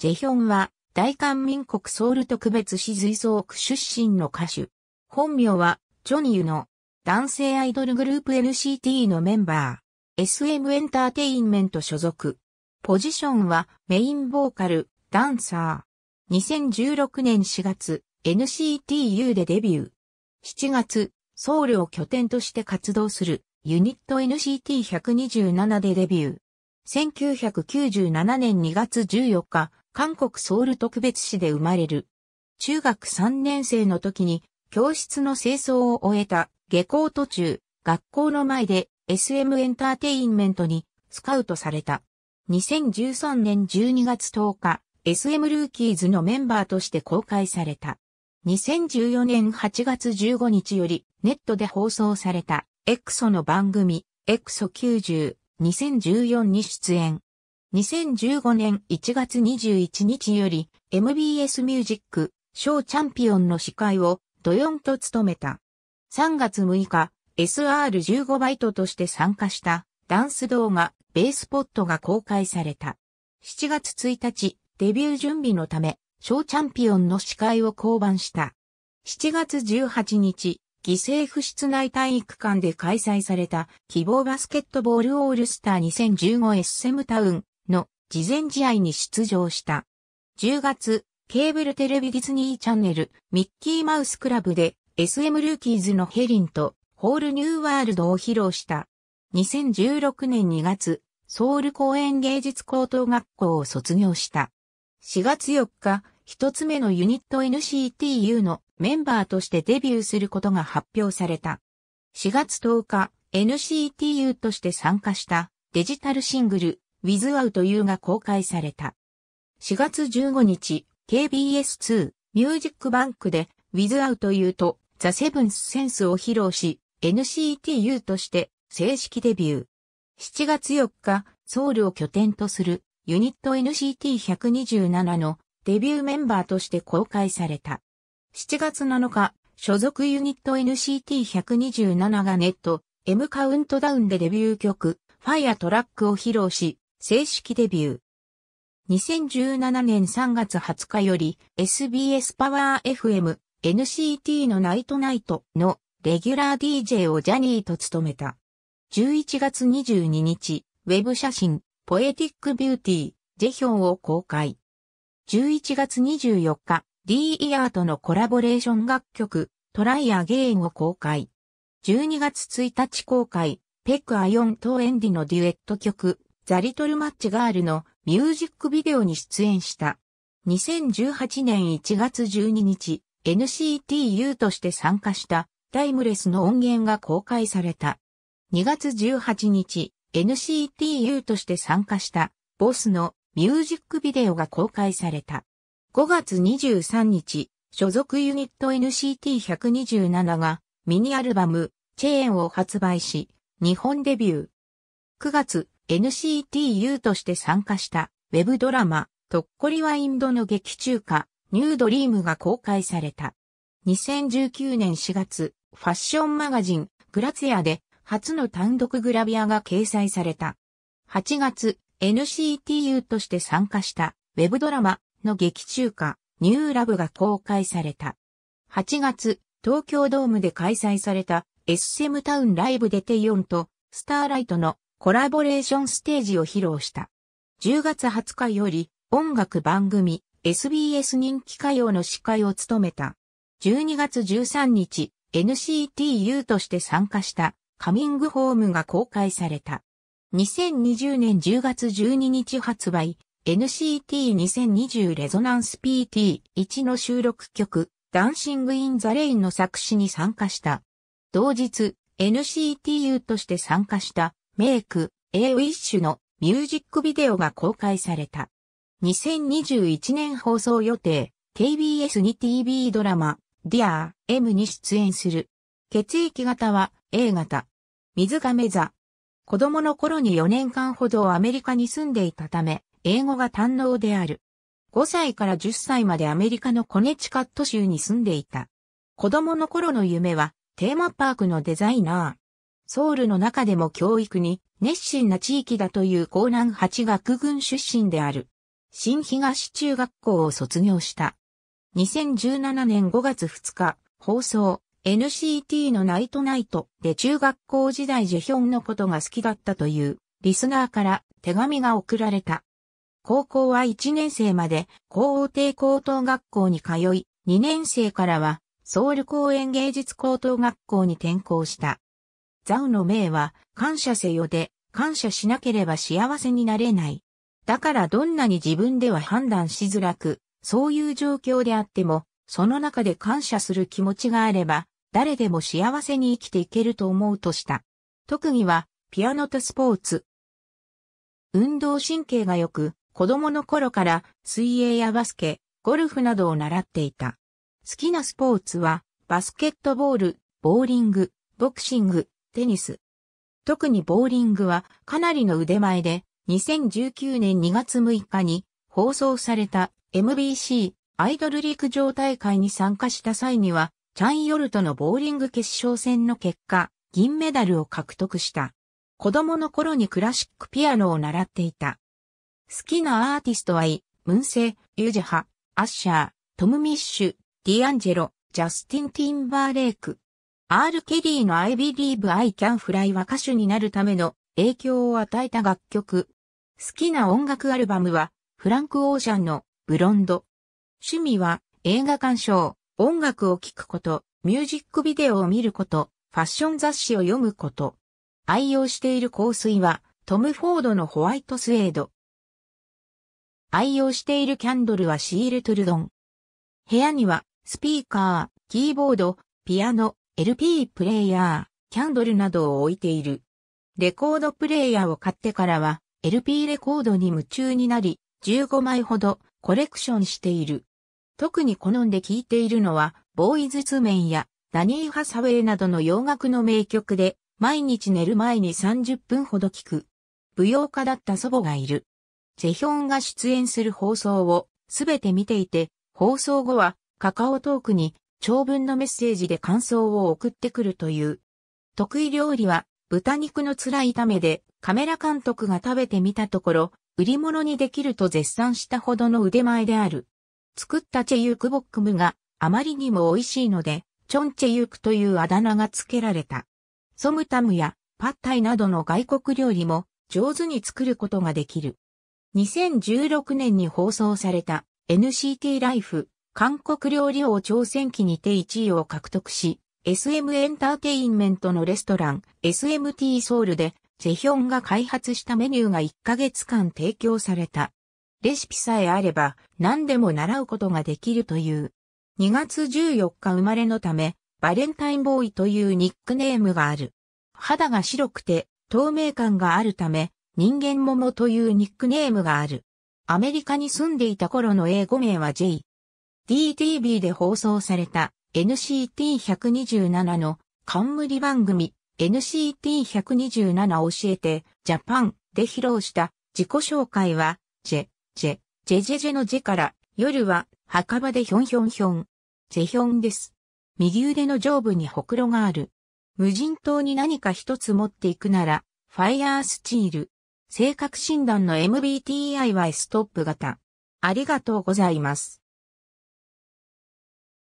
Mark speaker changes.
Speaker 1: ジェヒョンは、大韓民国ソウル特別市随想区出身の歌手。本名は、ジョニユの、男性アイドルグループ NCT のメンバー。SM エンターテインメント所属。ポジションは、メインボーカル、ダンサー。2016年4月、NCTU でデビュー。7月、ソウルを拠点として活動する、ユニット NCT127 でデビュー。1997年2月14日、韓国ソウル特別市で生まれる。中学3年生の時に教室の清掃を終えた下校途中、学校の前で SM エンターテインメントにスカウトされた。2013年12月10日、SM ルーキーズのメンバーとして公開された。2014年8月15日よりネットで放送されたエクソの番組エクソ90、2014に出演。2015年1月21日より MBS ミュージック小チャンピオンの司会をドヨンと務めた。3月6日 SR15 バイトとして参加したダンス動画ベースポットが公開された。7月1日デビュー準備のため小チャンピオンの司会を降板した。7月18日犠牲不室内体育館で開催された希望バスケットボールオールスター 2015SM タウン事前試合に出場した。10月、ケーブルテレビディズニーチャンネル、ミッキーマウスクラブで SM ルーキーズのヘリンとホールニューワールドを披露した。2016年2月、ソウル公園芸術高等学校を卒業した。4月4日、一つ目のユニット NCTU のメンバーとしてデビューすることが発表された。4月10日、NCTU として参加したデジタルシングルウィズ・アウ u ユーが公開された。4月15日、KBS2 ミュージックバンクでウィズ・アウ u ユーとザ・セブンス・センスを披露し、NCTU として正式デビュー。7月4日、ソウルを拠点とするユニット NCT127 のデビューメンバーとして公開された。7月7日、所属ユニット NCT127 がネット M カウントダウンでデビュー曲、ファイアトラックを披露し、正式デビュー。2017年3月20日より SBS パワー FM NCT のナイトナイトのレギュラー DJ をジャニーと務めた。11月22日、ウェブ写真、ポエティックビューティー、ジェヒョンを公開。11月24日、D e a r とのコラボレーション楽曲、トライアゲインを公開。12月1日公開、ペックアヨンとエンディのデュエット曲、ザ・リトル・マッチ・ガールのミュージックビデオに出演した。2018年1月12日、NCTU として参加したタイムレスの音源が公開された。2月18日、NCTU として参加したボスのミュージックビデオが公開された。5月23日、所属ユニット NCT127 がミニアルバムチェーンを発売し、日本デビュー。9月、NCTU として参加したウェブドラマ、とっこりワインドの劇中歌、ニュードリームが公開された。2019年4月、ファッションマガジン、グラツヤで初の単独グラビアが掲載された。8月、NCTU として参加したウェブドラマの劇中歌、ニューラブが公開された。8月、東京ドームで開催された SM タウンライブでテイオンとスターライトのコラボレーションステージを披露した。10月20日より音楽番組 SBS 人気歌謡の司会を務めた。12月13日 NCTU として参加したカミングホームが公開された。2020年10月12日発売 NCT2020 レゾナンス PT1 の収録曲ダンシング・イン・ザ・レインの作詞に参加した。同日 NCTU として参加したメイク、A ウィッシュのミュージックビデオが公開された。2021年放送予定、KBS に TV ドラマ、Dear M に出演する。血液型は A 型。水亀座。子供の頃に4年間ほどアメリカに住んでいたため、英語が堪能である。5歳から10歳までアメリカのコネチカット州に住んでいた。子供の頃の夢は、テーマパークのデザイナー。ソウルの中でも教育に熱心な地域だという江南八学軍出身である。新東中学校を卒業した。2017年5月2日、放送、NCT のナイトナイトで中学校時代ジェヒョンのことが好きだったというリスナーから手紙が送られた。高校は1年生まで高王帝高等学校に通い、2年生からはソウル公園芸術高等学校に転校した。ザウの命は、感謝せよで、感謝しなければ幸せになれない。だからどんなに自分では判断しづらく、そういう状況であっても、その中で感謝する気持ちがあれば、誰でも幸せに生きていけると思うとした。特技は、ピアノとスポーツ。運動神経が良く、子供の頃から水泳やバスケ、ゴルフなどを習っていた。好きなスポーツは、バスケットボール、ボーリング、ボクシング、テニス。特にボーリングはかなりの腕前で、2019年2月6日に放送された MBC アイドル陸上大会に参加した際には、チャンヨルとのボーリング決勝戦の結果、銀メダルを獲得した。子供の頃にクラシックピアノを習っていた。好きなアーティストはイ、ムンセ、ユジハ、アッシャー、トム・ミッシュ、ディアンジェロ、ジャスティン・ティンバーレイク、アール・ケリーの I Believe I Can Fly は歌手になるための影響を与えた楽曲。好きな音楽アルバムはフランク・オーシャンのブロンド。趣味は映画鑑賞、音楽を聴くこと、ミュージックビデオを見ること、ファッション雑誌を読むこと。愛用している香水はトム・フォードのホワイトスエード。愛用しているキャンドルはシール・トゥルドン。部屋にはスピーカー、キーボード、ピアノ、LP プレイヤー、キャンドルなどを置いている。レコードプレイヤーを買ってからは、LP レコードに夢中になり、15枚ほどコレクションしている。特に好んで聴いているのは、ボーイズ・ツメンやダニー・ハサウェイなどの洋楽の名曲で、毎日寝る前に30分ほど聴く。舞踊家だった祖母がいる。ジェヒョンが出演する放送をすべて見ていて、放送後はカカオトークに長文のメッセージで感想を送ってくるという。得意料理は豚肉の辛い炒めでカメラ監督が食べてみたところ、売り物にできると絶賛したほどの腕前である。作ったチェユークボックムがあまりにも美味しいので、チョンチェユークというあだ名が付けられた。ソムタムやパッタイなどの外国料理も上手に作ることができる。2016年に放送された NCT ライフ韓国料理王朝鮮期にて1位を獲得し、SM エンターテインメントのレストラン、SMT ソウルで、ジェヒョンが開発したメニューが1ヶ月間提供された。レシピさえあれば何でも習うことができるという。2月14日生まれのため、バレンタインボーイというニックネームがある。肌が白くて透明感があるため、人間桃というニックネームがある。アメリカに住んでいた頃の英語名は J。DTV で放送された NCT127 の冠番組 NCT127 教えてジャパンで披露した自己紹介はジェ、ジェ、ジェジェジェのジェから夜は墓場でヒョンヒョンヒョン、ジェヒョンです。右腕の上部にほくろがある。無人島に何か一つ持っていくなら、ファイヤースチール。性格診断の MBTI はストップ型。ありがとうございます。